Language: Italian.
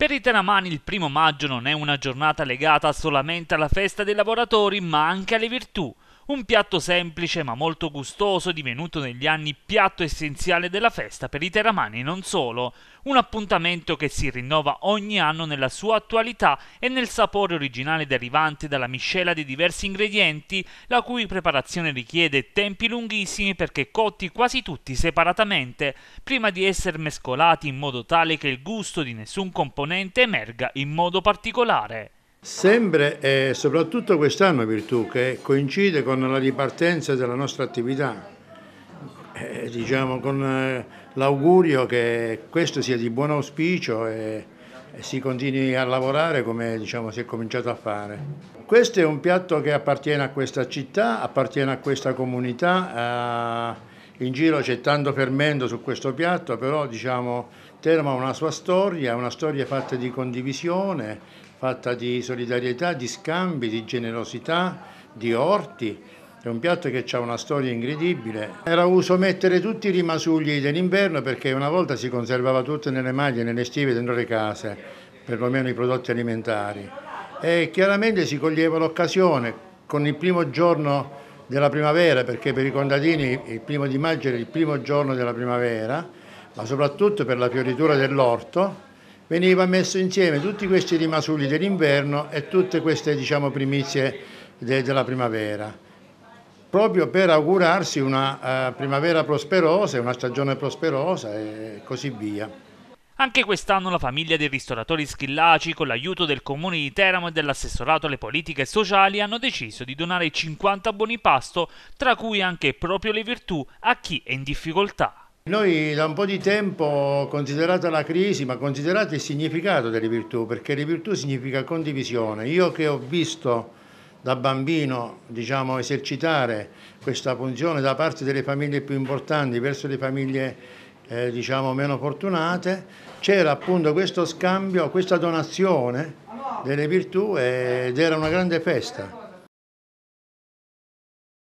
Per i teramani il primo maggio non è una giornata legata solamente alla festa dei lavoratori, ma anche alle virtù. Un piatto semplice ma molto gustoso, divenuto negli anni piatto essenziale della festa per i teramani e non solo. Un appuntamento che si rinnova ogni anno nella sua attualità e nel sapore originale derivante dalla miscela di diversi ingredienti, la cui preparazione richiede tempi lunghissimi perché cotti quasi tutti separatamente, prima di essere mescolati in modo tale che il gusto di nessun componente emerga in modo particolare. Sempre e soprattutto quest'anno Virtù che coincide con la ripartenza della nostra attività, eh, diciamo con eh, l'augurio che questo sia di buon auspicio e, e si continui a lavorare come diciamo, si è cominciato a fare. Questo è un piatto che appartiene a questa città, appartiene a questa comunità, eh, in giro c'è tanto fermento su questo piatto, però diciamo Terma ha una sua storia, una storia fatta di condivisione, fatta di solidarietà, di scambi, di generosità, di orti. È un piatto che ha una storia incredibile. Era uso mettere tutti i rimasugli dell'inverno perché una volta si conservava tutto nelle maglie, nelle stive, dentro le case, perlomeno i prodotti alimentari. E chiaramente si coglieva l'occasione con il primo giorno della primavera, perché per i contadini il primo di maggio era il primo giorno della primavera, ma soprattutto per la fioritura dell'orto, veniva messo insieme tutti questi rimasugli dell'inverno e tutte queste diciamo, primizie de della primavera, proprio per augurarsi una uh, primavera prosperosa, una stagione prosperosa e così via. Anche quest'anno la famiglia dei ristoratori Schillaci, con l'aiuto del comune di Teramo e dell'assessorato alle politiche sociali, hanno deciso di donare 50 buoni pasto, tra cui anche proprio le virtù, a chi è in difficoltà. Noi da un po' di tempo, considerata la crisi, ma considerate il significato delle virtù, perché le virtù significa condivisione. Io che ho visto da bambino diciamo, esercitare questa funzione da parte delle famiglie più importanti verso le famiglie eh, diciamo, meno fortunate, c'era appunto questo scambio, questa donazione delle virtù ed era una grande festa.